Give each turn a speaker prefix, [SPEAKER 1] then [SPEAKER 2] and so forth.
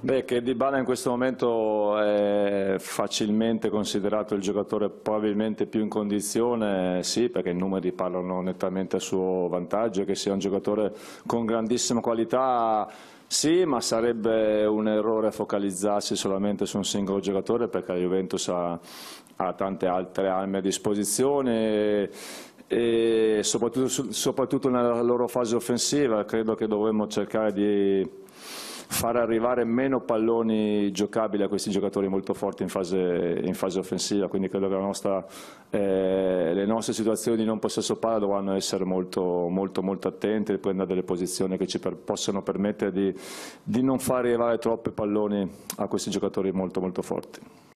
[SPEAKER 1] Beh, che Dybala in questo momento è facilmente considerato il giocatore probabilmente più in condizione, sì, perché i numeri parlano nettamente a suo vantaggio, che sia un giocatore con grandissima qualità, sì, ma sarebbe un errore focalizzarsi solamente su un singolo giocatore perché la Juventus ha, ha tante altre armi a disposizione e soprattutto, soprattutto, nella loro fase offensiva credo che dovremmo cercare di far arrivare meno palloni giocabili a questi giocatori molto forti in fase, in fase offensiva, quindi credo che nostra, eh, le nostre situazioni di non possesso palla dovranno essere molto, molto, molto attente e prendere delle posizioni che ci per, possono permettere di, di non far arrivare troppi palloni a questi giocatori molto, molto forti.